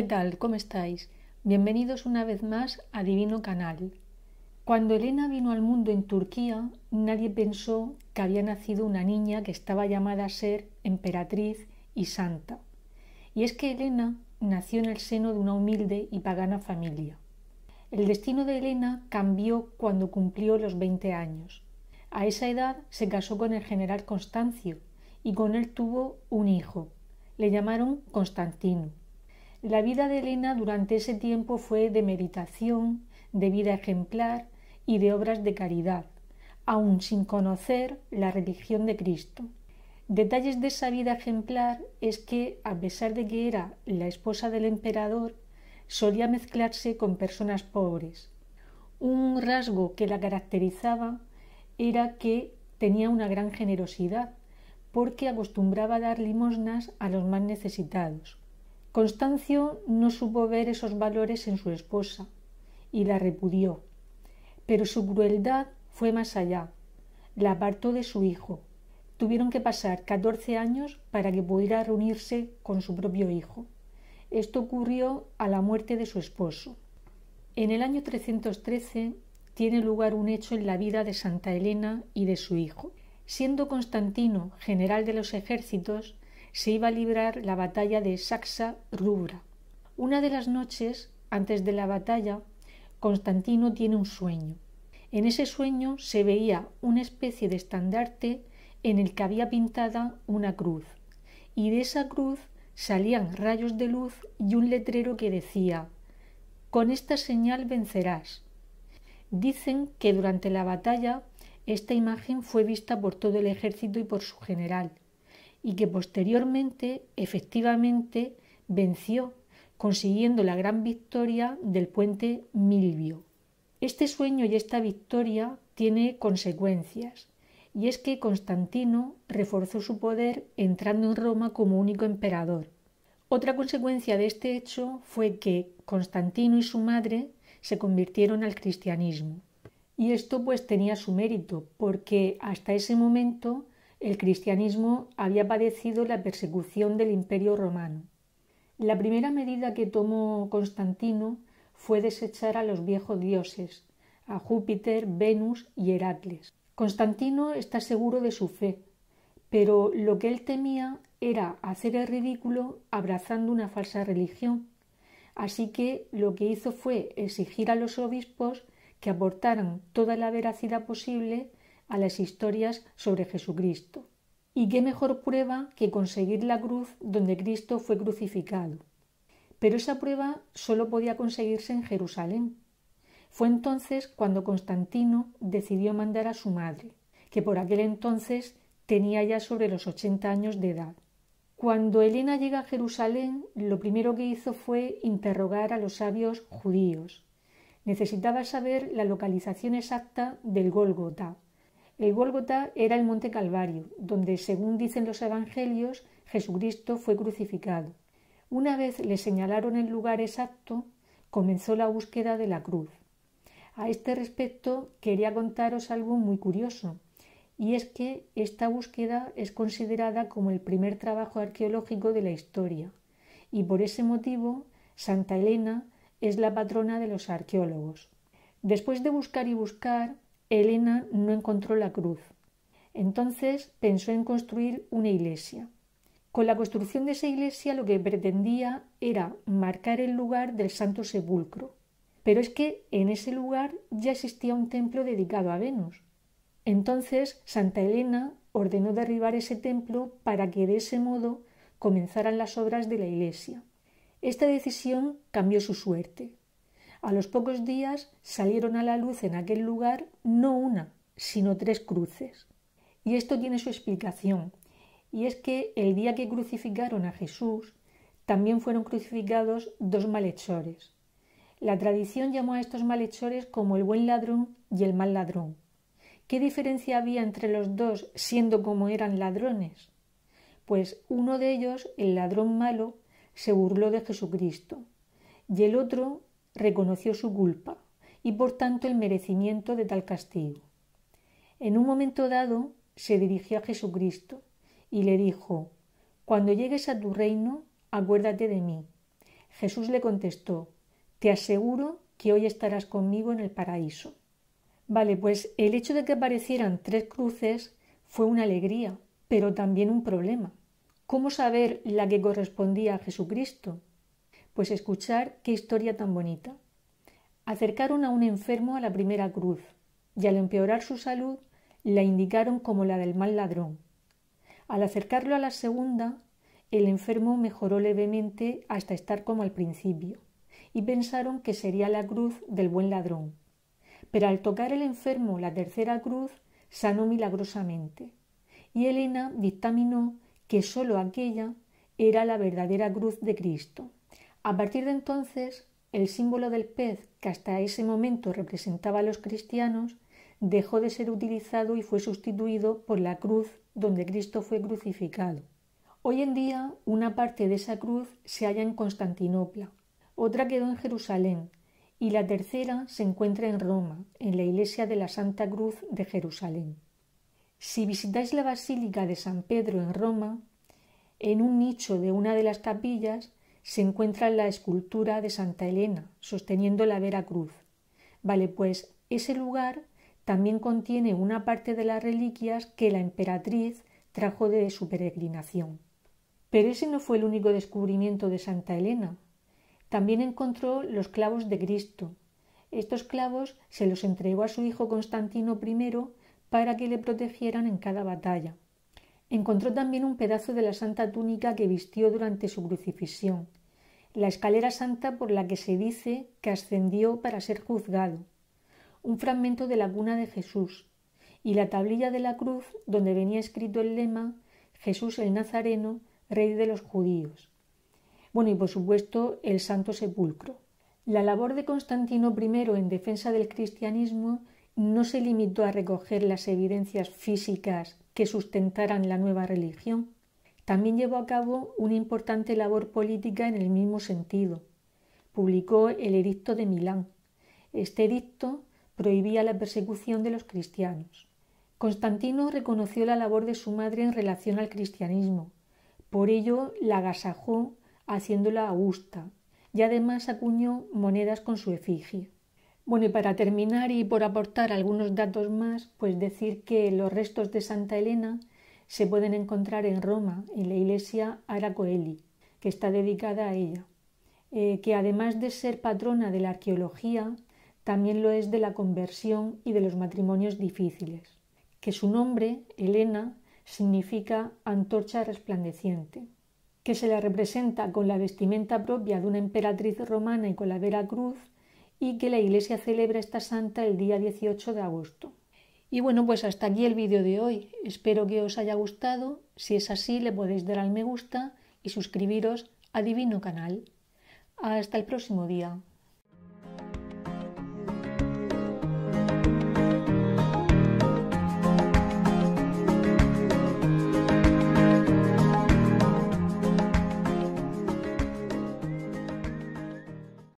¿Qué tal? ¿Cómo estáis? Bienvenidos una vez más a Divino Canal. Cuando Elena vino al mundo en Turquía, nadie pensó que había nacido una niña que estaba llamada a ser emperatriz y santa. Y es que Elena nació en el seno de una humilde y pagana familia. El destino de Elena cambió cuando cumplió los 20 años. A esa edad se casó con el general Constancio y con él tuvo un hijo. Le llamaron Constantino. La vida de Elena durante ese tiempo fue de meditación, de vida ejemplar y de obras de caridad, aun sin conocer la religión de Cristo. Detalles de esa vida ejemplar es que, a pesar de que era la esposa del emperador, solía mezclarse con personas pobres. Un rasgo que la caracterizaba era que tenía una gran generosidad, porque acostumbraba a dar limosnas a los más necesitados. Constancio no supo ver esos valores en su esposa y la repudió, pero su crueldad fue más allá. La apartó de su hijo. Tuvieron que pasar catorce años para que pudiera reunirse con su propio hijo. Esto ocurrió a la muerte de su esposo. En el año 313 tiene lugar un hecho en la vida de Santa Elena y de su hijo. Siendo Constantino general de los ejércitos, se iba a librar la batalla de Saxa Rubra. Una de las noches antes de la batalla, Constantino tiene un sueño. En ese sueño se veía una especie de estandarte en el que había pintada una cruz, y de esa cruz salían rayos de luz y un letrero que decía Con esta señal vencerás. Dicen que durante la batalla esta imagen fue vista por todo el ejército y por su general, y que posteriormente efectivamente venció, consiguiendo la gran victoria del puente Milvio. Este sueño y esta victoria tiene consecuencias, y es que Constantino reforzó su poder entrando en Roma como único emperador. Otra consecuencia de este hecho fue que Constantino y su madre se convirtieron al cristianismo. Y esto pues tenía su mérito, porque hasta ese momento el cristianismo había padecido la persecución del Imperio romano. La primera medida que tomó Constantino fue desechar a los viejos dioses, a Júpiter, Venus y Heracles. Constantino está seguro de su fe, pero lo que él temía era hacer el ridículo abrazando una falsa religión. Así que lo que hizo fue exigir a los obispos que aportaran toda la veracidad posible a las historias sobre Jesucristo. ¿Y qué mejor prueba que conseguir la cruz donde Cristo fue crucificado? Pero esa prueba solo podía conseguirse en Jerusalén. Fue entonces cuando Constantino decidió mandar a su madre, que por aquel entonces tenía ya sobre los ochenta años de edad. Cuando Elena llega a Jerusalén, lo primero que hizo fue interrogar a los sabios judíos. Necesitaba saber la localización exacta del Gólgota, el Gólgota era el monte Calvario, donde, según dicen los evangelios, Jesucristo fue crucificado. Una vez le señalaron el lugar exacto, comenzó la búsqueda de la cruz. A este respecto quería contaros algo muy curioso, y es que esta búsqueda es considerada como el primer trabajo arqueológico de la historia, y por ese motivo Santa Elena es la patrona de los arqueólogos. Después de buscar y buscar, Elena no encontró la cruz. Entonces pensó en construir una iglesia. Con la construcción de esa iglesia lo que pretendía era marcar el lugar del Santo Sepulcro. Pero es que en ese lugar ya existía un templo dedicado a Venus. Entonces Santa Elena ordenó derribar ese templo para que de ese modo comenzaran las obras de la iglesia. Esta decisión cambió su suerte. A los pocos días salieron a la luz en aquel lugar no una, sino tres cruces. Y esto tiene su explicación, y es que el día que crucificaron a Jesús, también fueron crucificados dos malhechores. La tradición llamó a estos malhechores como el buen ladrón y el mal ladrón. ¿Qué diferencia había entre los dos siendo como eran ladrones? Pues uno de ellos, el ladrón malo, se burló de Jesucristo, y el otro reconoció su culpa y por tanto el merecimiento de tal castigo. En un momento dado se dirigió a Jesucristo y le dijo Cuando llegues a tu reino, acuérdate de mí. Jesús le contestó Te aseguro que hoy estarás conmigo en el paraíso. Vale, pues el hecho de que aparecieran tres cruces fue una alegría, pero también un problema. ¿Cómo saber la que correspondía a Jesucristo? Pues escuchar qué historia tan bonita. Acercaron a un enfermo a la primera cruz y al empeorar su salud la indicaron como la del mal ladrón. Al acercarlo a la segunda, el enfermo mejoró levemente hasta estar como al principio, y pensaron que sería la cruz del buen ladrón. Pero al tocar el enfermo la tercera cruz, sanó milagrosamente, y Elena dictaminó que sólo aquella era la verdadera cruz de Cristo. A partir de entonces, el símbolo del pez, que hasta ese momento representaba a los cristianos, dejó de ser utilizado y fue sustituido por la cruz donde Cristo fue crucificado. Hoy en día una parte de esa cruz se halla en Constantinopla, otra quedó en Jerusalén y la tercera se encuentra en Roma, en la iglesia de la Santa Cruz de Jerusalén. Si visitáis la Basílica de San Pedro en Roma, en un nicho de una de las capillas se encuentra la escultura de Santa Elena sosteniendo la vera cruz. Vale, pues ese lugar también contiene una parte de las reliquias que la emperatriz trajo de su peregrinación. Pero ese no fue el único descubrimiento de Santa Elena. También encontró los clavos de Cristo. Estos clavos se los entregó a su hijo Constantino I para que le protegieran en cada batalla. Encontró también un pedazo de la santa túnica que vistió durante su crucifixión la escalera santa por la que se dice que ascendió para ser juzgado, un fragmento de la cuna de Jesús y la tablilla de la cruz donde venía escrito el lema Jesús el Nazareno, Rey de los Judíos. Bueno, y por supuesto el Santo Sepulcro. La labor de Constantino I en defensa del cristianismo no se limitó a recoger las evidencias físicas que sustentaran la nueva religión, también llevó a cabo una importante labor política en el mismo sentido. Publicó el Edicto de Milán. Este edicto prohibía la persecución de los cristianos. Constantino reconoció la labor de su madre en relación al cristianismo. Por ello la agasajó haciéndola augusta y además acuñó monedas con su efigie. Bueno, y para terminar y por aportar algunos datos más, pues decir que los restos de Santa Elena se pueden encontrar en Roma, en la iglesia Aracoeli, que está dedicada a ella, eh, que además de ser patrona de la arqueología, también lo es de la conversión y de los matrimonios difíciles, que su nombre, Elena, significa antorcha resplandeciente, que se la representa con la vestimenta propia de una emperatriz romana y con la vera cruz, y que la Iglesia celebra esta santa el día 18 de agosto. Y bueno, pues hasta aquí el vídeo de hoy. Espero que os haya gustado. Si es así, le podéis dar al me gusta y suscribiros a Divino Canal. Hasta el próximo día.